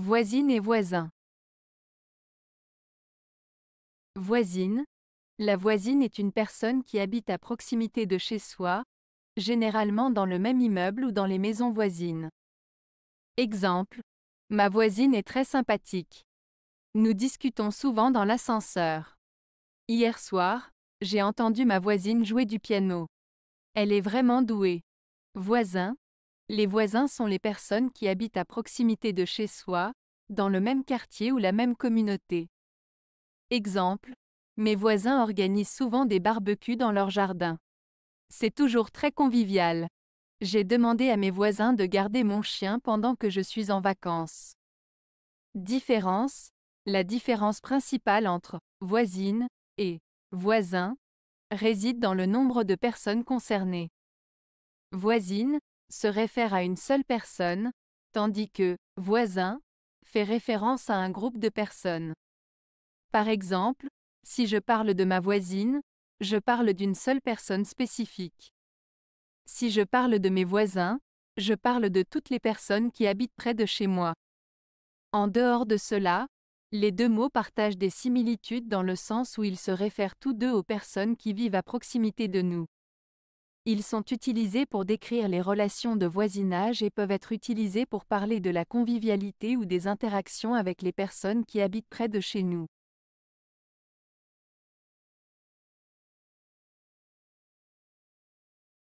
Voisine et voisin. Voisine. La voisine est une personne qui habite à proximité de chez soi, généralement dans le même immeuble ou dans les maisons voisines. Exemple. Ma voisine est très sympathique. Nous discutons souvent dans l'ascenseur. Hier soir, j'ai entendu ma voisine jouer du piano. Elle est vraiment douée. Voisin, les voisins sont les personnes qui habitent à proximité de chez soi, dans le même quartier ou la même communauté. Exemple, mes voisins organisent souvent des barbecues dans leur jardin. C'est toujours très convivial. J'ai demandé à mes voisins de garder mon chien pendant que je suis en vacances. Différence La différence principale entre voisine et voisin réside dans le nombre de personnes concernées. Voisine se réfère à une seule personne, tandis que voisin fait référence à un groupe de personnes. Par exemple, si je parle de ma voisine, je parle d'une seule personne spécifique. Si je parle de mes voisins, je parle de toutes les personnes qui habitent près de chez moi. En dehors de cela, les deux mots partagent des similitudes dans le sens où ils se réfèrent tous deux aux personnes qui vivent à proximité de nous. Ils sont utilisés pour décrire les relations de voisinage et peuvent être utilisés pour parler de la convivialité ou des interactions avec les personnes qui habitent près de chez nous.